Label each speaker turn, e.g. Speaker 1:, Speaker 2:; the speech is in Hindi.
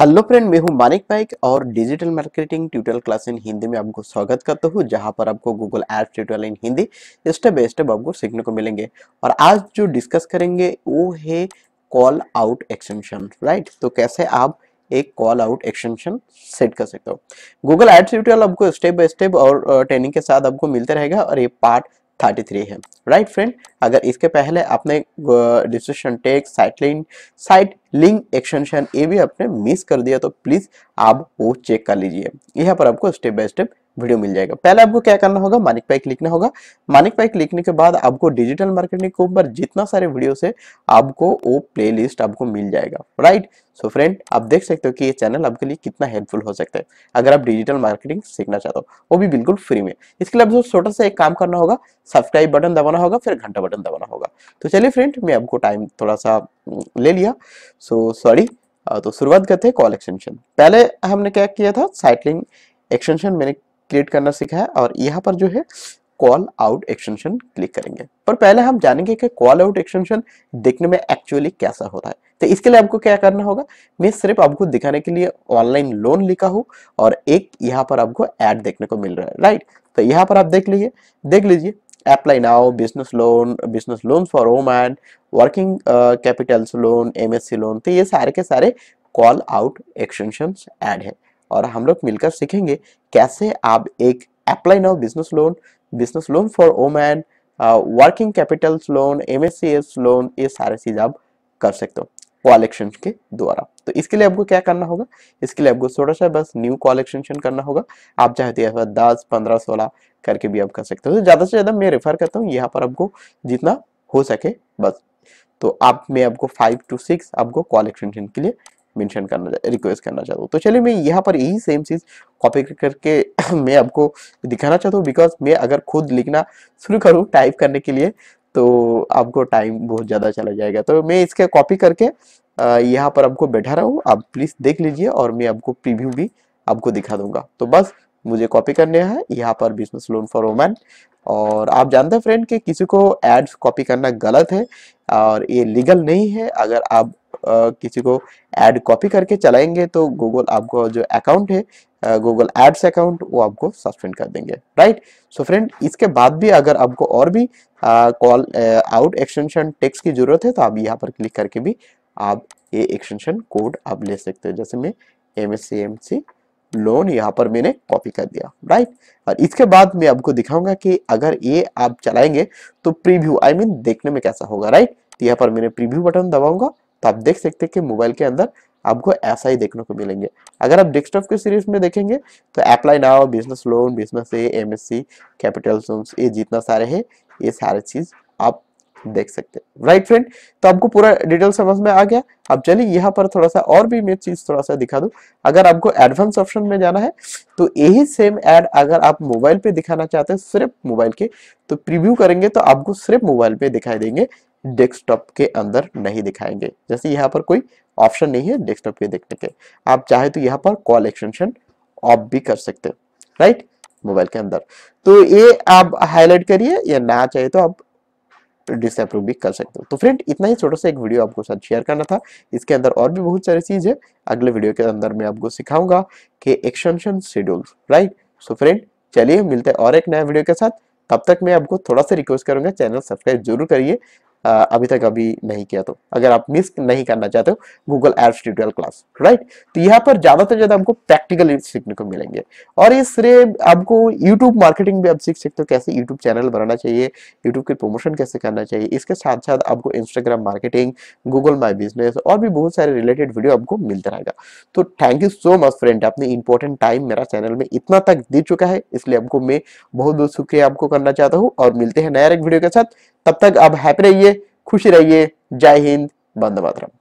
Speaker 1: हेलो फ्रेंड मैं हूं मानिक पाइक और digital marketing tutorial class in Hindi में आपको स्वागत करता हूं जहां पर आपको Google ads tutorial in Hindi step by step आपको सीखने को मिलेंगे और आज जो डिस्कस करेंगे वो है कॉल आउट एक्सटेंशन राइट तो कैसे आप एक कॉल आउट एक्सटेंशन सेट कर सकते हो गूगल एड्स ट्यूटोरियल आपको स्टेप बाय स्टेप और ट्रेनिंग के साथ आपको मिलते रहेगा और ये पार्ट थर्टी थ्री है राइट फ्रेंड अगर इसके पहले आपने डिस्ट्रिक्शन टेक साइट साइट लिंक एक्सटेंशन ये भी आपने मिस कर दिया तो प्लीज़ आप वो चेक कर लीजिए यहाँ पर आपको स्टेप बाय स्टेप वीडियो मिल जाएगा पहले आपको क्या करना होगा मानिक पाई लिखना होगा मानिक पाई लिखने के बाद आपको डिजिटल मार्केटिंग के ऊपर जितना सारे वीडियो से आपको वो प्लेलिस्ट आपको मिल जाएगा राइट सो फ्रेंड आप देख सकते हो कि ये चैनल आपके लिए कितना हेल्पफुल हो सकता है अगर आप डिजिटल मार्केटिंग सीखना चाहते हो वो भी बिल्कुल फ्री में इसके लिए आपको छोटा सा एक काम करना होगा सब्सक्राइब बटन दबाना होगा फिर घंटा बटन दबाना होगा तो चलिए फ्रेंड मैं आपको टाइम थोड़ा सा ले लिया सो सॉरी तो शुरुआत करते हैं कॉल एक्सटेंशन पहले हमने क्या किया था साइटलिंग एक्सटेंशन मैंने क्रिएट करना सीखा है और यहाँ पर जो है कॉल आउट एक्सटेंशन क्लिक करेंगे पर पहले हम जानेंगे कि कॉल आउट एक्सटेंशन देखने में एक्चुअली कैसा होता है तो इसके लिए आपको क्या करना होगा मैं सिर्फ आपको दिखाने के लिए ऑनलाइन लोन लिखा हूँ और एक यहाँ पर आपको एड देखने को मिल रहा है राइट तो यहाँ पर आप देख लीजिए देख लीजिए apply now business loan business loan for home and working capitals loan loan loan uh, तो ये सारे के सारे कॉल आउट एक्सटेंशन एड है और हम लोग मिलकर सीखेंगे कैसे आप एक apply now business loan business loan for women working capital loan M loan ये सारे चीज़ आप कर सकते हो कॉलेक्शन के द्वारा तो इसके लिए आपको क्या करना होगा इसके लिए आपको छोटा सा बस न्यू कॉलेक्शन करना होगा आप चाहे चाहते तो हैं दस पंद्रह सोलह करके भी आप कर सकते हो तो ज़्यादा से ज़्यादा मैं रेफर करता हूँ यहाँ पर आपको जितना हो सके बस तो आप मैं आपको फाइव टू सिक्स आपको कॉलेक्शन के लिए मेंशन करना रिक्वेस्ट करना चाहता हूँ तो चलिए मैं यहाँ पर यही सेम चीज़ कॉपी करके मैं आपको दिखाना चाहता हूँ बिकॉज मैं अगर खुद लिखना शुरू करूँ टाइप करने के लिए तो आपको टाइम बहुत ज़्यादा चला जाएगा तो मैं इसके कॉपी करके यहाँ पर आपको बैठा रहा हूँ आप प्लीज़ देख लीजिए और मैं आपको प्रीव्यू भी आपको दिखा दूंगा तो बस मुझे कॉपी करने है यहाँ पर बिजनेस लोन फॉर वोमैन और आप जानते हैं फ्रेंड कि किसी को एड्स कॉपी करना गलत है और ये लीगल नहीं है अगर आप किसी को एड कॉपी करके चलाएंगे तो गूगल आपको जो अकाउंट है गूगल एड्स अकाउंट वो आपको सस्पेंड कर देंगे राइट सो फ्रेंड इसके बाद भी अगर आपको और भी कॉल आउट एक्सटेंशन टेक्स की जरूरत है तो आप यहाँ पर क्लिक करके भी आप ये एक्सटेंशन कोड आप ले सकते हो जैसे मैं M S C M C loan यहाँ पर मैंने कॉपी कर दिया राइट और इसके बाद मैं आपको दिखाऊंगा कि अगर ये आप चलाएंगे तो preview I I mean mean, देखने में कैसा होगा राइट तो यहाँ पर मैंने प्रीव्यू बटन दबाऊंगा तो आप देख सकते हैं कि मोबाइल के अंदर आपको ऐसा ही देखने को मिलेंगे अगर आप डेस्कटॉप के सीरीज में देखेंगे तो apply now business loan business M S C capital ये जितना सारे है ये सारे चीज आप देख सकते हैं राइट फ्रेंड तो आपको पूरा डिटेल समझ में आ गया अब चलिए यहाँ पर थोड़ा सा और भी मैं चीज थोड़ा सा दिखा दू अगर आपको एडवांस ऑप्शन में जाना है तो यही सेम एड अगर आप मोबाइल पे दिखाना चाहते हैं सिर्फ मोबाइल के तो प्रीव्यू करेंगे तो आपको सिर्फ मोबाइल पे दिखाई देंगे डेस्कटॉप के अंदर नहीं दिखाएंगे जैसे यहाँ पर कोई ऑप्शन नहीं है डेस्कटॉप के देखने के आप चाहे तो यहाँ पर कॉल एक्सटेंशन ऑफ भी कर सकते हो राइट मोबाइल के अंदर तो ये आप हाईलाइट करिए या ना चाहे तो आप डिसअप्रूव भी कर सकते हो तो फ्रेंड इतना ही छोटा सा एक वीडियो आपको साथ शेयर करना था इसके अंदर और भी बहुत सारी चीज़ है अगले वीडियो के अंदर मैं आपको सिखाऊंगा कि extension schedule right so friend चलिए मिलते हैं और एक नया वीडियो के साथ तब तक मैं आपको थोड़ा सा रिक्वेस्ट करूंगा चैनल सब्सक्राइब जरूर करिए अभी तक अभी नहीं किया तो अगर आप मिस नहीं करना चाहते हो Google apps tutorial class right तो यहाँ पर ज्यादा से ज्यादा हमको प्रैक्टिकल सीखने को मिलेंगे और इससे आपको यूट्यूब मार्केटिंग भी आप सीख सकते हो कैसे यूट्यूब चैनल बनाना चाहिए यूट्यूब के प्रमोशन कैसे करना चाहिए इसके साथ साथ आपको Instagram marketing Google my business और भी बहुत सारे रिलेटेड वीडियो आपको मिलता रहेगा तो thank you so much friend आपने इंपॉर्टेंट टाइम मेरा चैनल में इतना तक दे चुका है इसलिए आपको मैं बहुत बहुत शुक्रिया आपको करना चाहता हूँ और मिलते हैं नया एक वीडियो के साथ तब तक आप हैप्पी रहिए खुश रहिए जय हिंद बंद मातरम